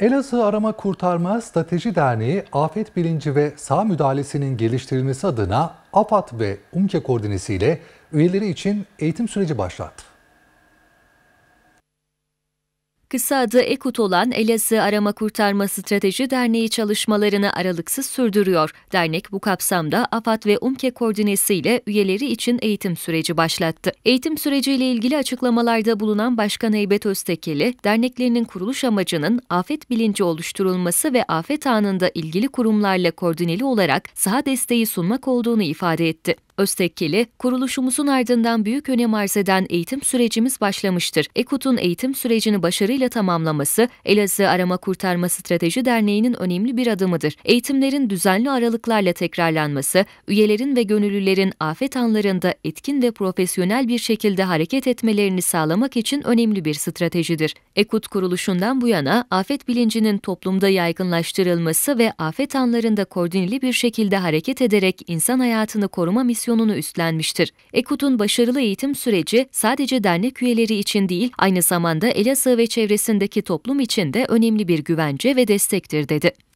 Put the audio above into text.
Elazığ Arama Kurtarma Strateji Derneği afet bilinci ve sağ müdahalesinin geliştirilmesi adına AFAD ve UMKE koordinesiyle üyeleri için eğitim süreci başlattı. Kısa adı EKUT olan Elazığ Arama Kurtarma Strateji Derneği çalışmalarını aralıksız sürdürüyor. Dernek bu kapsamda AFAD ve UMKE ile üyeleri için eğitim süreci başlattı. Eğitim süreciyle ilgili açıklamalarda bulunan Başkan Heybet Öztekeli, derneklerinin kuruluş amacının afet bilinci oluşturulması ve afet anında ilgili kurumlarla koordineli olarak saha desteği sunmak olduğunu ifade etti. Öztekkeli, kuruluşumuzun ardından büyük önem arz eden eğitim sürecimiz başlamıştır. EKUT'un eğitim sürecini başarıyla tamamlaması, Elazığ Arama Kurtarma Strateji Derneği'nin önemli bir adımıdır. Eğitimlerin düzenli aralıklarla tekrarlanması, üyelerin ve gönüllülerin afet anlarında etkin ve profesyonel bir şekilde hareket etmelerini sağlamak için önemli bir stratejidir. EKUT kuruluşundan bu yana afet bilincinin toplumda yaygınlaştırılması ve afet anlarında koordineli bir şekilde hareket ederek insan hayatını koruma misyonu misyonunu üstlenmiştir. EKUT'un başarılı eğitim süreci sadece dernek üyeleri için değil, aynı zamanda Elazığ ve çevresindeki toplum için de önemli bir güvence ve destektir dedi.